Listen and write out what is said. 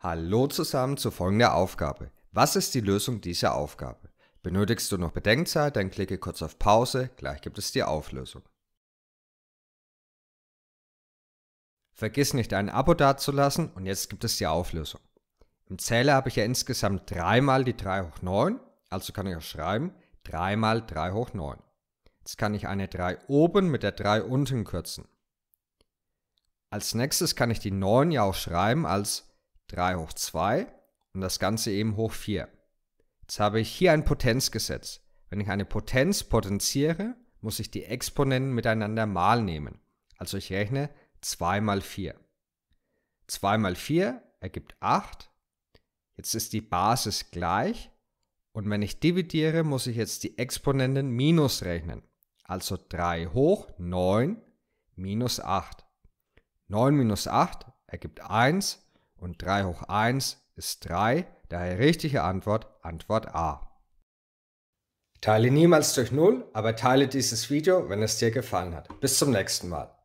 Hallo zusammen zu folgender Aufgabe. Was ist die Lösung dieser Aufgabe? Benötigst du noch Bedenkzeit, dann klicke kurz auf Pause, gleich gibt es die Auflösung. Vergiss nicht ein Abo dazulassen und jetzt gibt es die Auflösung. Im Zähler habe ich ja insgesamt 3 mal die 3 hoch 9, also kann ich auch schreiben 3 mal 3 hoch 9. Jetzt kann ich eine 3 oben mit der 3 unten kürzen. Als nächstes kann ich die 9 ja auch schreiben als 3 hoch 2 und das Ganze eben hoch 4. Jetzt habe ich hier ein Potenzgesetz. Wenn ich eine Potenz potenziere, muss ich die Exponenten miteinander mal nehmen. Also ich rechne 2 mal 4. 2 mal 4 ergibt 8. Jetzt ist die Basis gleich. Und wenn ich dividiere, muss ich jetzt die Exponenten minus rechnen. Also 3 hoch 9 minus 8. 9 minus 8 ergibt 1 und 3 hoch 1 ist 3, daher richtige Antwort Antwort A. Teile niemals durch 0, aber teile dieses Video, wenn es dir gefallen hat. Bis zum nächsten Mal.